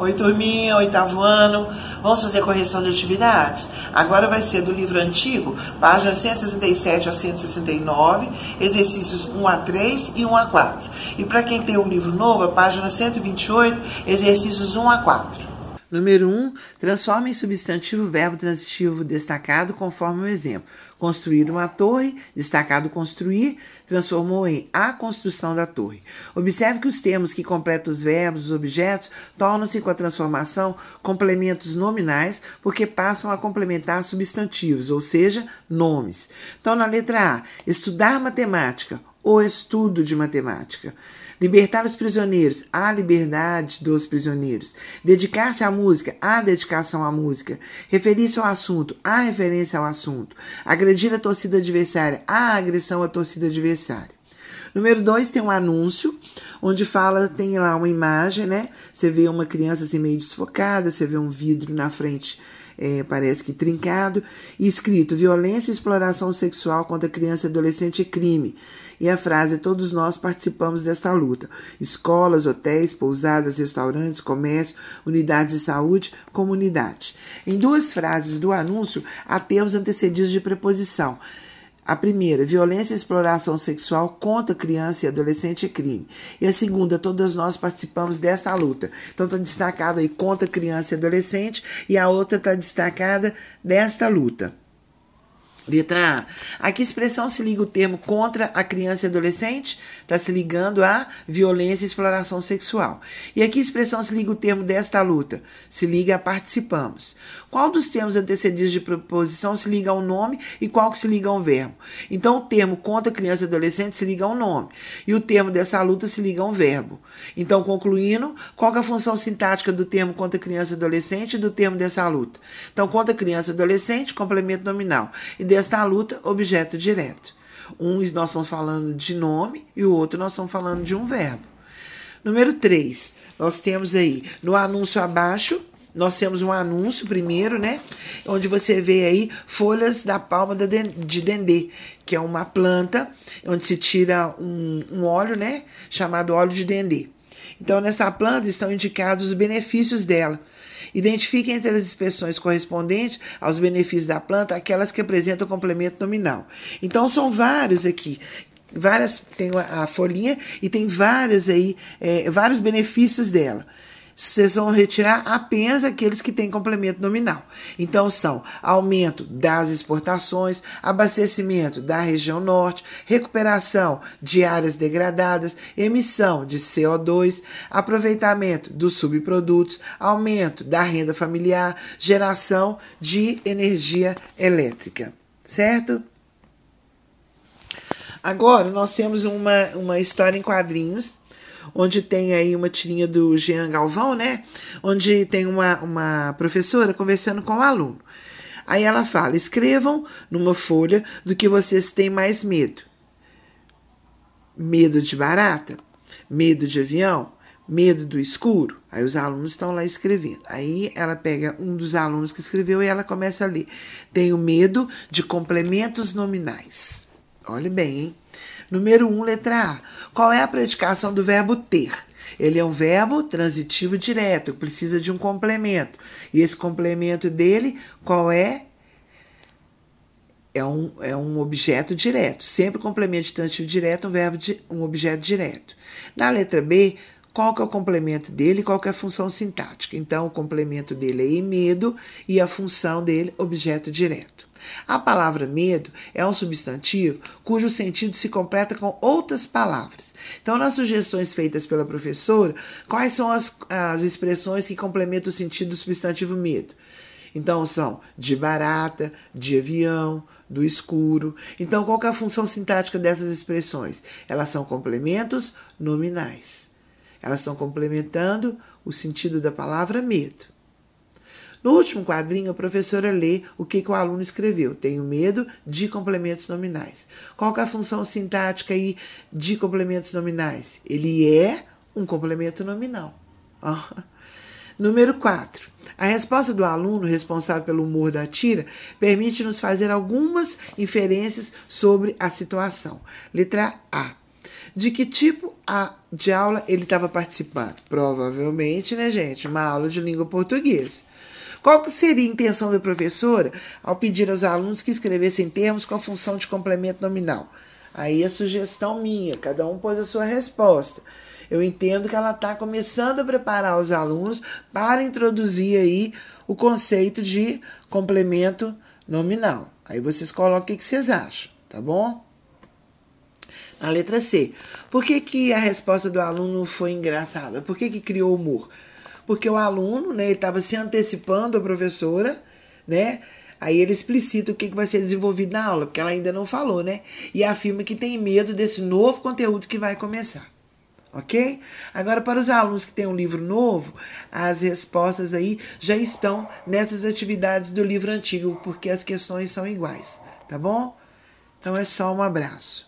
Oi, turminha, oitavo ano. Vamos fazer correção de atividades? Agora vai ser do livro antigo, páginas 167 a 169, exercícios 1 a 3 e 1 a 4. E para quem tem o um livro novo, é a página 128, exercícios 1 a 4. Número 1. Um, transforma em substantivo o verbo transitivo destacado conforme o exemplo. Construir uma torre, destacado construir, transformou em a construção da torre. Observe que os termos que completam os verbos, os objetos, tornam-se com a transformação complementos nominais, porque passam a complementar substantivos, ou seja, nomes. Então, na letra A, estudar matemática, o estudo de matemática. Libertar os prisioneiros, a liberdade dos prisioneiros. Dedicar-se à música, a dedicação à música. Referir-se ao assunto, a referência ao assunto. Agredir a torcida adversária, a agressão à torcida adversária. Número dois tem um anúncio, onde fala, tem lá uma imagem, né? Você vê uma criança assim meio desfocada, você vê um vidro na frente, é, parece que trincado, e escrito: violência e exploração sexual contra criança e adolescente é crime. E a frase: todos nós participamos desta luta. Escolas, hotéis, pousadas, restaurantes, comércio, unidades de saúde, comunidade. Em duas frases do anúncio, há termos antecedidos de preposição. A primeira, violência e exploração sexual contra criança e adolescente é crime. E a segunda, todas nós participamos desta luta. Então está destacada aí contra criança e adolescente e a outra está destacada desta luta. Letra A. A que expressão se liga o termo contra a criança e adolescente? Está se ligando a violência e exploração sexual. E a que expressão se liga o termo desta luta? Se liga a participamos. Qual dos termos antecedidos de proposição se liga ao nome e qual que se liga ao verbo? Então, o termo contra criança e adolescente se liga ao nome e o termo dessa luta se liga ao verbo. Então, concluindo, qual é a função sintática do termo contra criança e adolescente e do termo dessa luta? Então, contra criança e adolescente, complemento nominal. E Dias da Luta, objeto direto. Um nós estamos falando de nome e o outro nós estamos falando de um verbo. Número 3, nós temos aí no anúncio abaixo, nós temos um anúncio primeiro, né? Onde você vê aí folhas da palma de dendê, que é uma planta onde se tira um, um óleo, né? Chamado óleo de dendê. Então, nessa planta estão indicados os benefícios dela Identifique entre as inspeções correspondentes aos benefícios da planta aquelas que apresentam complemento nominal. Então, são vários aqui várias tem a folhinha e tem várias aí é, vários benefícios dela vocês vão retirar apenas aqueles que têm complemento nominal. Então são aumento das exportações, abastecimento da região norte, recuperação de áreas degradadas, emissão de CO2, aproveitamento dos subprodutos, aumento da renda familiar, geração de energia elétrica, certo? Agora nós temos uma, uma história em quadrinhos onde tem aí uma tirinha do Jean Galvão, né? Onde tem uma, uma professora conversando com o um aluno. Aí ela fala: escrevam numa folha do que vocês têm mais medo. Medo de barata? Medo de avião? Medo do escuro? Aí os alunos estão lá escrevendo. Aí ela pega um dos alunos que escreveu e ela começa a ler. Tenho medo de complementos nominais. Olhe bem, hein? Número 1, um, letra A. Qual é a predicação do verbo ter? Ele é um verbo transitivo direto, precisa de um complemento. E esse complemento dele, qual é? É um, é um objeto direto. Sempre complemento transitivo direto, um verbo de, um objeto direto. Na letra B, qual que é o complemento dele, qual que é a função sintática. Então, o complemento dele é medo e a função dele, objeto direto. A palavra medo é um substantivo cujo sentido se completa com outras palavras. Então, nas sugestões feitas pela professora, quais são as, as expressões que complementam o sentido do substantivo medo? Então, são de barata, de avião, do escuro. Então, qual é a função sintática dessas expressões? Elas são complementos nominais. Elas estão complementando o sentido da palavra medo. No último quadrinho, a professora lê o que, que o aluno escreveu. Tenho medo de complementos nominais. Qual é a função sintática aí de complementos nominais? Ele é um complemento nominal. Número 4. A resposta do aluno responsável pelo humor da tira permite-nos fazer algumas inferências sobre a situação. Letra A. De que tipo de aula ele estava participando? Provavelmente, né, gente? Uma aula de língua portuguesa. Qual que seria a intenção da professora ao pedir aos alunos que escrevessem termos com a função de complemento nominal? Aí a é sugestão minha, cada um pôs a sua resposta. Eu entendo que ela está começando a preparar os alunos para introduzir aí o conceito de complemento nominal. Aí vocês colocam o que vocês acham, tá bom? Na letra C. Por que, que a resposta do aluno foi engraçada? Por que, que criou humor? porque o aluno, né, ele estava se antecipando à professora, né? Aí ele explicita o que, que vai ser desenvolvido na aula, porque ela ainda não falou, né? E afirma que tem medo desse novo conteúdo que vai começar. Ok? Agora, para os alunos que têm um livro novo, as respostas aí já estão nessas atividades do livro antigo, porque as questões são iguais, tá bom? Então é só um abraço.